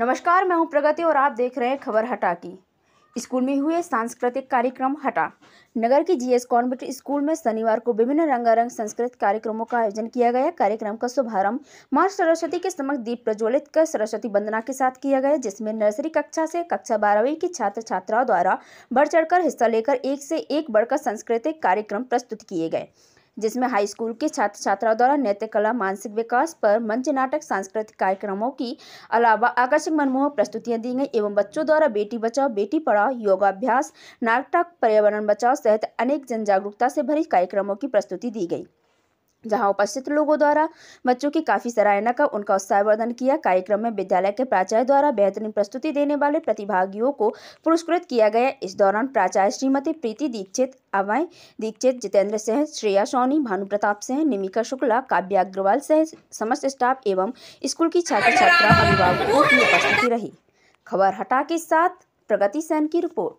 नमस्कार मैं हूं प्रगति और आप देख रहे हैं खबर हटा की स्कूल में हुए सांस्कृतिक कार्यक्रम हटा नगर की जीएस कॉन्वेंट स्कूल में शनिवार को विभिन्न रंगारंग संस्कृत कार्यक्रमों का आयोजन किया गया कार्यक्रम का शुभारंभ मां सरस्वती के समक्ष दीप प्रज्वलित कर सरस्वती वंदना के साथ किया गया जिसमें नर्सरी कक्षा से कक्षा बारहवीं की छात्र छात्राओं द्वारा बढ़ चढ़कर हिस्सा लेकर एक से एक बढ़कर सांस्कृतिक कार्यक्रम प्रस्तुत किए गए जिसमें हाई स्कूल के छात्र छात्राओं द्वारा नृत्य कला मानसिक विकास पर मंच नाटक सांस्कृतिक कार्यक्रमों की अलावा आकर्षक मनमोहक प्रस्तुतियां दी गई एवं बच्चों द्वारा बेटी बचाओ बेटी पढ़ाओ योगाभ्यास नाटक पर्यावरण बचाओ सहित अनेक जन जागरूकता से भरी कार्यक्रमों की प्रस्तुति दी गई जहां उपस्थित लोगों द्वारा बच्चों की काफ़ी सराहना का उनका उत्साहवर्धन किया कार्यक्रम में विद्यालय के प्राचार्य द्वारा बेहतरीन प्रस्तुति देने वाले प्रतिभागियों को पुरस्कृत किया गया इस दौरान प्राचार्य श्रीमती प्रीति दीक्षित अवय दीक्षित जितेंद्र सिंह श्रेया सोनी भानु प्रताप सिंह निमिका शुक्ला काव्य अग्रवाल सिंह समस्त स्टाफ एवं स्कूल की छात्र छात्रा अभिभावकों की उपस्थिति रही खबर हटा के साथ प्रगति सेन की report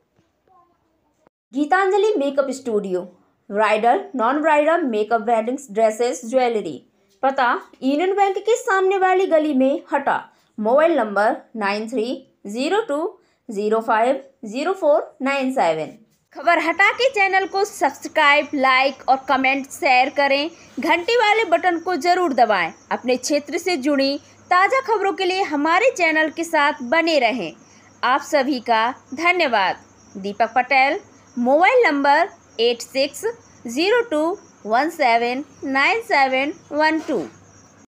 Geetanjali makeup studio bridal non bridal makeup weddings dresses jewellery पता यूनियन बैंक के सामने वाली गली में हटा mobile number nine three zero two zero five zero four nine seven खबर हटा के चैनल को सब्सक्राइब लाइक और कमेंट शेयर करें घंटी वाले बटन को जरूर दबाएं अपने क्षेत्र से जुड़ी ताज़ा खबरों के लिए हमारे चैनल के साथ बने रहें आप सभी का धन्यवाद Deepak Patel mobile number eight six zero two one seven nine seven one two